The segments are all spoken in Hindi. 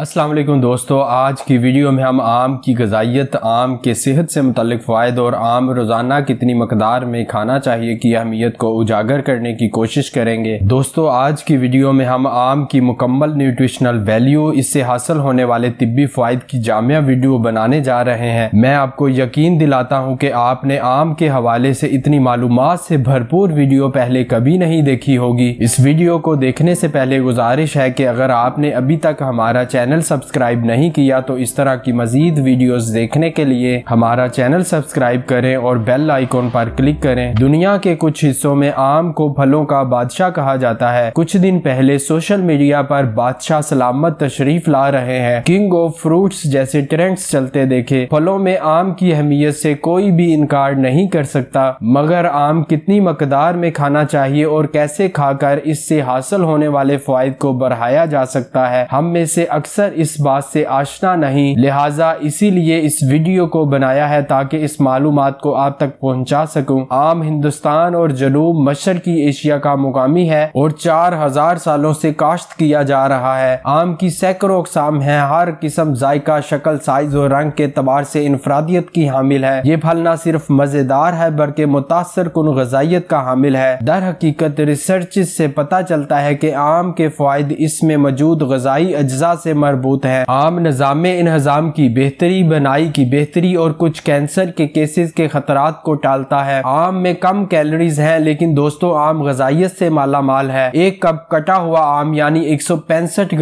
असलम दोस्तों आज की वीडियो में हम आम की गजाइत आम के सेहत से मुतल फ़ायद और आम रोज़ाना कितनी मकदार में खाना चाहिए की अहमियत को उजागर करने की कोशिश करेंगे दोस्तों आज की वीडियो में हम आम की मुकम्मल न्यूट्रिशनल वैल्यू इससे हासिल होने वाले तिब्बी फ़ायद की जामिया वीडियो बनाने जा रहे हैं मैं आपको यकीन दिलाता हूँ कि आपने आम के हवाले से इतनी मालूम से भरपूर वीडियो पहले कभी नहीं देखी होगी इस वीडियो को देखने से पहले गुजारिश है कि अगर आपने अभी तक हमारा चैनल सब्सक्राइब नहीं किया तो इस तरह की मजीद वीडियोस देखने के लिए हमारा चैनल सब्सक्राइब करें और बेल आइकॉन पर क्लिक करें दुनिया के कुछ हिस्सों में आम को फलों का बादशाह कहा जाता है कुछ दिन पहले सोशल मीडिया पर बादशाह सलामत तशरीफ ला रहे हैं किंग ऑफ फ्रूट्स जैसे ट्रेंड्स चलते देखे फलों में आम की अहमियत से कोई भी इनकार नहीं कर सकता मगर आम कितनी मकदार में खाना चाहिए और कैसे खाकर इससे हासिल होने वाले फायद को बढ़ाया जा सकता है हम में से अक्सर अक्सर इस बात से आशना नहीं लिहाजा इसीलिए इस वीडियो को बनाया है ताकि इस मालूम को आप तक पहुँचा सकूँ आम हिंदुस्तान और जनूब मशरकी एशिया का मुकामी है और चार हजार सालों से काश्त किया जा रहा है आम की सैकड़ों अकसाम है हर किस्म जायका शक्ल साइज और रंग के तबार से इनफरादियत की हामिल है ये फल न सिर्फ मजेदार है बल्कि मुतासर कन गजाइत का हामिल है दर हकीकत रिसर्च से पता चलता है की आम के फायदे इसमें मौजूद गजाई अज्जा से मरबूत है आम निज़ाम इन्हजाम की बेहतरी बनाई की बेहतरी और कुछ कैंसर के केसेस के खतरात को टालता है आम में कम कैलोरीज हैं लेकिन दोस्तों आम गजाइत से माला माल है एक कप कटा हुआ आम यानी एक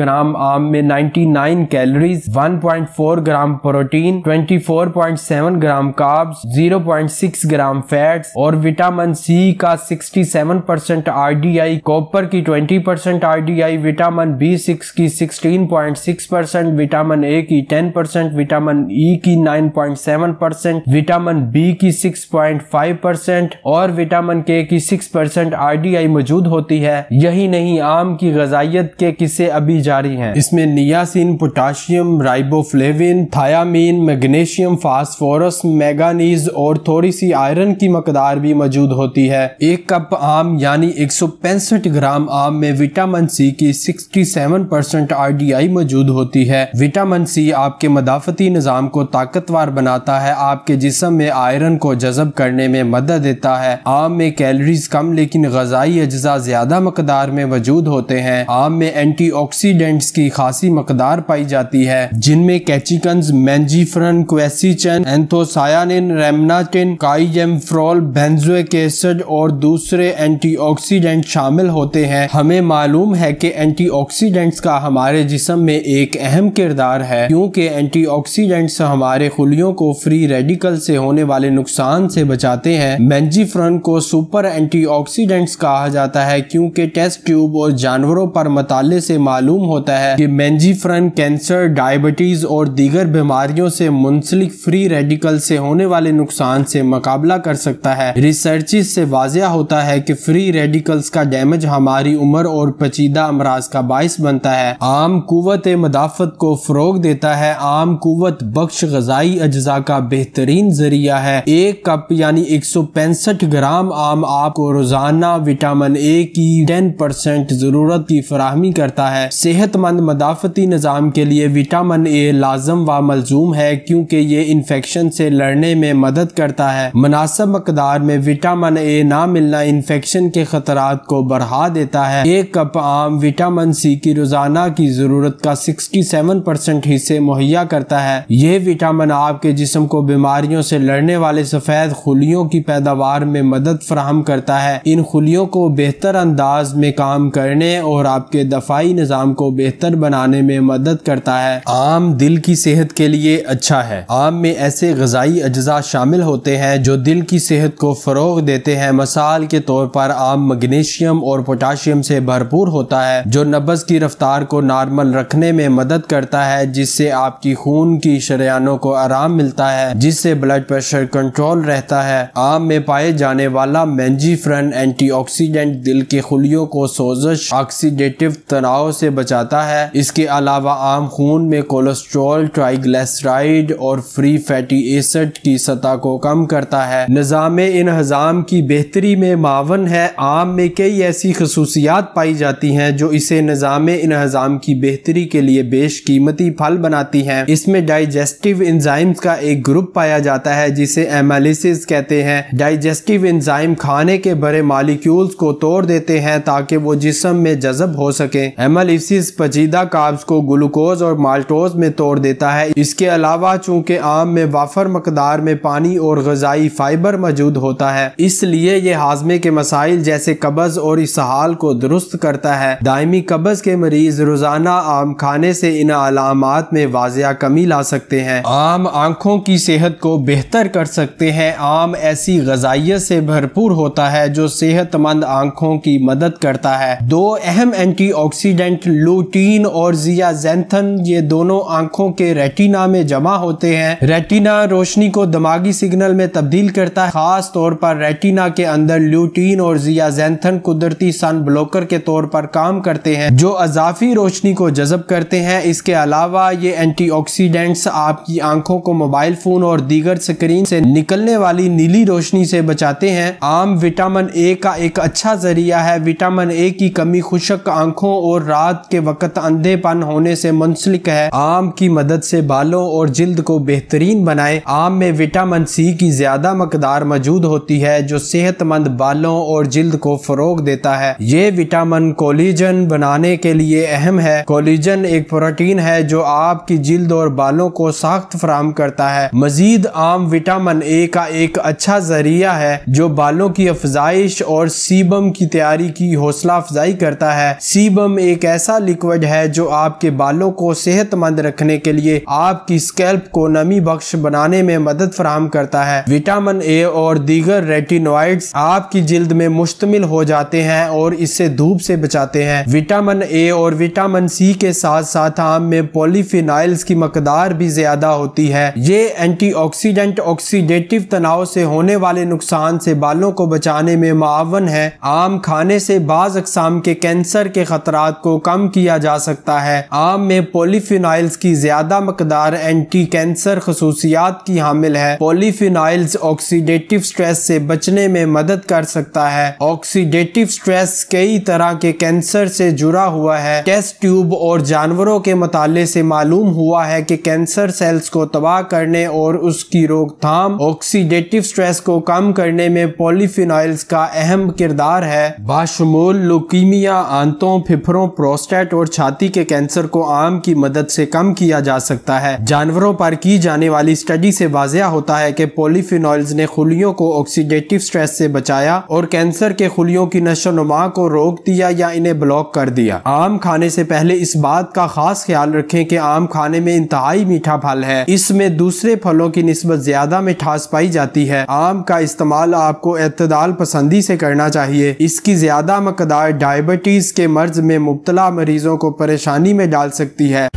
ग्राम आम में nine calories four gram protein seven gram point six gram fats और विटामिन सी का 67 परसेंट आर कॉपर की 20 परसेंट आर विटामिन बी सिक्स की 16.6 सिक्स परसेंट विटामिन ए की टेन परसेंट विटामिन ई की nine point seven percent vitamin B की सिक्स पॉइंट फाइव परसेंट और विटामिन के की सिक्स परसेंट आर मौजूद होती है यही नहीं आम की गजाइत के किस्से अभी जारी हैं इसमें niacin potassium riboflavin thiamine magnesium phosphorus manganese और थोड़ी सी आयरन की मकदार भी मौजूद होती है एक कप आम यानी एक ग्राम आम में विटामिन सी की सिक्सटी सेवन परसेंट आर मौजूद मौजूद होती है विटामिन सी आपके मदाफती निज़ाम को ताकतवर बनाता है आपके जिसम में आयरन को जजब करने में मदद देता है आम में कैलरीज कम लेकिन गजाई अज्जा ज्यादा मकदार में वजूद होते हैं आम में एंटी ऑक्सीडेंट्स की खासी मकदार पाई जाती है जिनमें कैचिकन मैंजीफ्रन क्वेसिचन एंथोसायानिन रेमनाटिन काइजेम्फ्रोल बेंजोइक और दूसरे एंटीऑक्सीडेंट शामिल होते हैं हमें मालूम है कि एंटीऑक्सीडेंट्स का हमारे जिसम में एक अहम किरदार है क्योंकि एंटीऑक्सीडेंट्स हमारे खुलियों को फ्री रेडिकल से होने वाले नुकसान से बचाते हैं मैंजीफ्रन को सुपर एंटीऑक्सीडेंट्स कहा जाता है क्योंकि टेस्ट ट्यूब और जानवरों पर मताले से मालूम होता है कि मैंजीफ्रन कैंसर डायबिटीज और दीगर बीमारियों से मुंसलिक फ्री रेडिकल से होने वाले नुकसान से मुकाबला कर सकता है रिसर्च से वाजिया होता है कि फ्री रेडिकल्स का डैमेज हमारी उम्र और पचीदा अमराज का बायस बनता है आम कुत मदाफ़त को फ़रोग देता है आम कुत बख्श गजाई अज्जा का बेहतरीन जरिया है एक कप यानी एक सौ पैंसठ ग्राम आम आपको रोज़ाना विटामिन ए की टेन परसेंट ज़रूरत की फराहमी करता है सेहतमंद मदाफ़ती निज़ाम के लिए विटामिन ए लाजम व मलजूम है क्योंकि ये इन्फेक्शन से लड़ने में मदद करता है मुनासब मकदार में विटामिन ए ना मिलना इन्फेक्शन के खतरा को बढ़ा देता है एक कप आम विटामिन सी की रोज़ाना की ज़रूरत का 67 परसेंट हिस्से मुहैया करता है यह विटामिन आपके जिस्म को बीमारियों से लड़ने वाले सफेद खुलियों की पैदावार में मदद फ्राहम करता है इन खुलियों को बेहतर अंदाज में काम करने और आपके दफाई निज़ाम को बेहतर बनाने में मदद करता है आम दिल की सेहत के लिए अच्छा है आम में ऐसे गजाई अज्जा शामिल होते हैं जो दिल की सेहत को फ़रोग देते हैं मसाल के तौर पर आम मगनीशियम और पोटाशियम से भरपूर होता है जो नब्ज़ की रफ्तार को नॉर्मल रखने करने में मदद करता है जिससे आपकी खून की शरियानों को आराम मिलता है जिससे ब्लड प्रेशर कंट्रोल रहता है आम में पाए जाने वाला मैंजीफ्रन एंटीऑक्सीडेंट दिल के खुलियों को सोजश ऑक्सीडेटिव तनाव से बचाता है इसके अलावा आम खून में कोलेस्ट्रॉल ट्राइग्लेसराइड और फ्री फैटी एसिड की सतह को कम करता है निज़ाम इन हजाम की बेहतरी में मावन है आम में कई ऐसी खसूसियात पाई जाती हैं जो इसे निज़ाम इन हजाम की बेहतरी के के लिए बेशकीमती फल बनाती हैं इसमें डाइजेस्टिव इंजाइम्स का एक ग्रुप पाया जाता है जिसे एमालिसिस कहते हैं डाइजेस्टिव इंजाइम खाने के बड़े मालिक्यूल्स को तोड़ देते हैं ताकि वो जिसम में जजब हो सके एमालिसिस पचीदा काब्स को ग्लूकोज और माल्टोज में तोड़ देता है इसके अलावा चूंकि आम में वाफर मकदार में पानी और गजाई फाइबर मौजूद होता है इसलिए ये हाजमे के मसाइल जैसे कब्ज और इसहाल को दुरुस्त करता है दायमी कब्ज के मरीज रोजाना आम खा खाने से इन अलामत में वाजिया कमी ला सकते हैं आम आंखों की सेहत को बेहतर कर सकते हैं आम ऐसी गजाइत से भरपूर होता है जो सेहतमंद आंखों की मदद करता है दो अहम एंटी ऑक्सीडेंट लूटीन और जियाजेंथन ये दोनों आंखों के रेटिना में जमा होते हैं रेटिना रोशनी को दिमागी सिग्नल में तब्दील करता है खास तौर पर रेटिना के अंदर लूटीन और जिया जेंथन कुदरती सन ब्लॉकर के तौर पर काम करते हैं जो अजाफी रोशनी को जजब कर करते हैं इसके अलावा ये एंटीऑक्सीडेंट्स आपकी आंखों को मोबाइल फोन और दीगर स्क्रीन से निकलने वाली नीली रोशनी से बचाते हैं आम विटामिन ए का एक अच्छा जरिया है विटामिन ए की कमी खुशक आंखों और रात के वक्त अंधेपन होने से मुंसलिक है आम की मदद से बालों और जिल्द को बेहतरीन बनाए आम में विटामिन सी की ज्यादा मकदार मौजूद होती है जो सेहतमंद बालों और जिल्द को फरोग देता है ये विटामिन कोलिजन बनाने के लिए अहम है कोलिजन एक प्रोटीन है जो आपकी जिल्द और बालों को साख्त फराम करता है मजीद आम विटामिन ए का एक अच्छा जरिया है जो बालों की अफजाइश और सीबम की तैयारी की हौसला अफजाई करता है सीबम एक ऐसा लिक्विड है जो आपके बालों को सेहतमंद रखने के लिए आपकी स्कैल्प को नमी बख्श बनाने में मदद फराम करता है विटामिन ए और दीगर रेटिनोइड्स आपकी जिल्द में मुश्तमिल हो जाते हैं और इससे धूप से बचाते हैं विटामिन ए और विटामिन सी के साथ साथ साथ आम में पॉलीफिनाइल्स की मकदार भी ज्यादा होती है ये एंटीऑक्सीडेंट ऑक्सीडेटिव तनाव से होने वाले नुकसान से बालों को बचाने में मावन है आम खाने से बाज अकसाम के कैंसर के खतरात को कम किया जा सकता है आम में पॉलीफिनाइल्स की ज्यादा मकदार एंटी कैंसर खसूसियात की हामिल है पॉलीफिनाइल्स ऑक्सीडेटिव स्ट्रेस से बचने में मदद कर सकता है ऑक्सीडेटिव स्ट्रेस कई तरह के कैंसर से जुड़ा हुआ है टेस्ट ट्यूब और जान जानवरों के मताले से मालूम हुआ है कि कैंसर सेल्स को तबाह करने और उसकी रोकथाम ऑक्सीडेटिव स्ट्रेस को कम करने में पॉलीफिनॉइल्स का अहम किरदार है बाशमूल लुकीमिया आंतों फिफरों प्रोस्टेट और छाती के कैंसर को आम की मदद से कम किया जा सकता है जानवरों पर की जाने वाली स्टडी से वाजिया होता है कि पॉलीफिनॉइल्स ने खुलियों को ऑक्सीडेटिव स्ट्रेस से बचाया और कैंसर के खुलियों की नशोनुमा को रोक दिया या इन्हें ब्लॉक कर दिया आम खाने से पहले इस बात का का खास ख्याल रखें कि आम खाने में इंतहाई मीठा फल है इसमें दूसरे फलों की नस्बत ज्यादा मिठास पाई जाती है आम का इस्तेमाल आपको अतदाल पसंदी से करना चाहिए इसकी ज्यादा मकदार डायबिटीज के मर्ज में मुबतला मरीजों को परेशानी में डाल सकती है